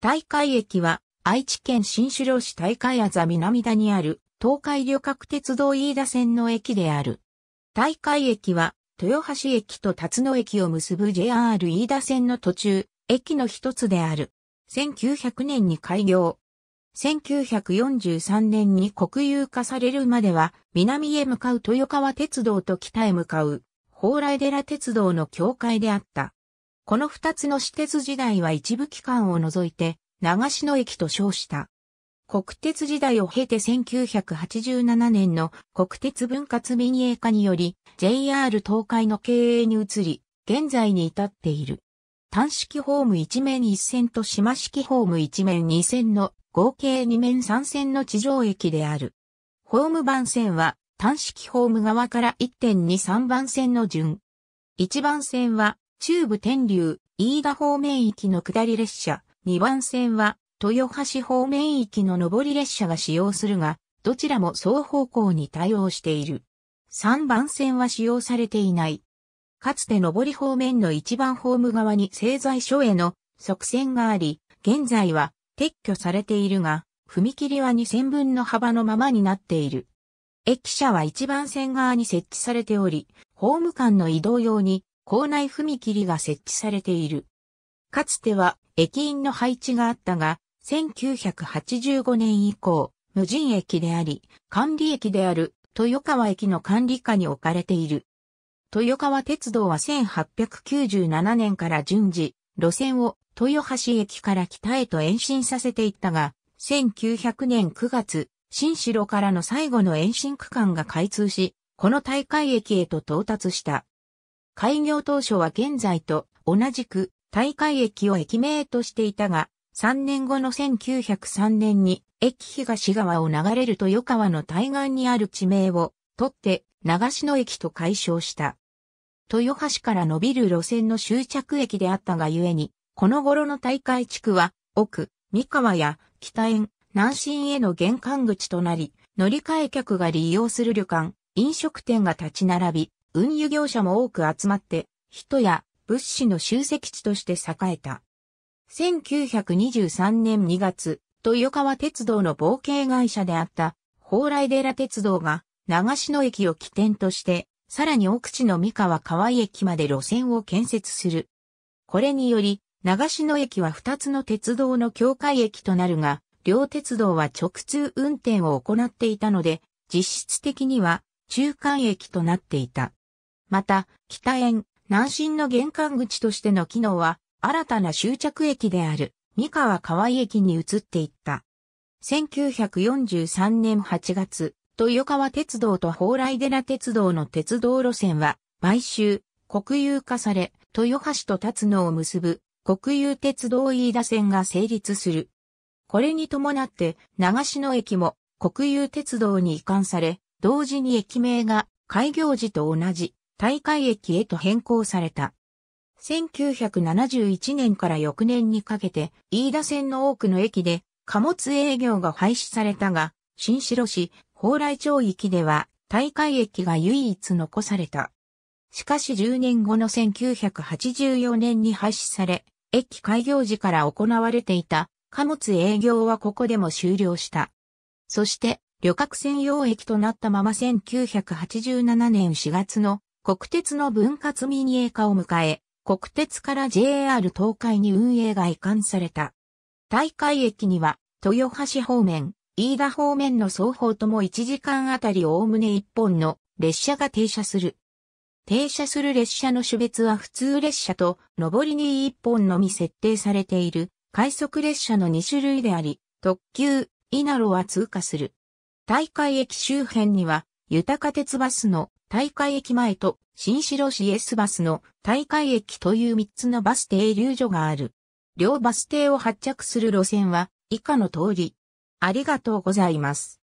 大海駅は愛知県新城市大海あざ南田にある東海旅客鉄道飯田線の駅である。大海駅は豊橋駅と辰野駅を結ぶ JR 飯田線の途中、駅の一つである。1900年に開業。1943年に国有化されるまでは南へ向かう豊川鉄道と北へ向かう蓬莱寺鉄道の境界であった。この二つの私鉄時代は一部期間を除いて、長篠駅と称した。国鉄時代を経て1987年の国鉄分割民営化により JR 東海の経営に移り、現在に至っている。単式ホーム1面1線と島式ホーム1面2線の合計2面3線の地上駅である。ホーム番線は単式ホーム側から1.23番線の順。1番線は中部天竜、飯田方面行きの下り列車、2番線は、豊橋方面行きの上り列車が使用するが、どちらも双方向に対応している。3番線は使用されていない。かつて上り方面の1番ホーム側に製材所への側線があり、現在は撤去されているが、踏切は2000分の幅のままになっている。駅舎は1番線側に設置されており、ホーム間の移動用に校内踏切が設置されている。かつては駅員の配置があったが、1985年以降、無人駅であり、管理駅である豊川駅の管理下に置かれている。豊川鉄道は1897年から順次、路線を豊橋駅から北へと延伸させていったが、1900年9月、新城からの最後の延伸区間が開通し、この大会駅へと到達した。開業当初は現在と同じく大会駅を駅名としていたが、3年後の1903年に駅東側を流れる豊川の対岸にある地名を取って長篠駅と解消した。豊橋から伸びる路線の終着駅であったがゆえに、この頃の大会地区は奥、三河や北園、南進への玄関口となり、乗り換え客が利用する旅館、飲食店が立ち並び、運輸業者も多く集まって、人や物資の集積地として栄えた。1923年2月、豊川鉄道の冒険会社であった、蓬莱寺鉄道が、長篠駅を起点として、さらに奥地の三河川井駅まで路線を建設する。これにより、長篠駅は2つの鉄道の境界駅となるが、両鉄道は直通運転を行っていたので、実質的には中間駅となっていた。また、北園、南進の玄関口としての機能は、新たな終着駅である、三河河井駅に移っていった。1943年8月、豊川鉄道と蓬莱寺鉄道の鉄道路線は、買収、国有化され、豊橋とつ野を結ぶ、国有鉄道飯田線が成立する。これに伴って、長篠駅も国有鉄道に移管され、同時に駅名が開業時と同じ大会駅へと変更された。1971年から翌年にかけて、飯田線の多くの駅で貨物営業が廃止されたが、新城市、蓬莱町域では、大会駅が唯一残された。しかし10年後の1984年に廃止され、駅開業時から行われていた貨物営業はここでも終了した。そして、旅客専用駅となったまま1987年4月の国鉄の分割民営化を迎え、国鉄から JR 東海に運営が移管された。大会駅には、豊橋方面、飯田方面の双方とも1時間あたりおおむね1本の列車が停車する。停車する列車の種別は普通列車と上りに1本のみ設定されている快速列車の2種類であり、特急、イナロは通過する。大会駅周辺には豊か鉄バスの大会駅前と新城市 S バスの大会駅という3つのバス停留所がある。両バス停を発着する路線は以下の通り。ありがとうございます。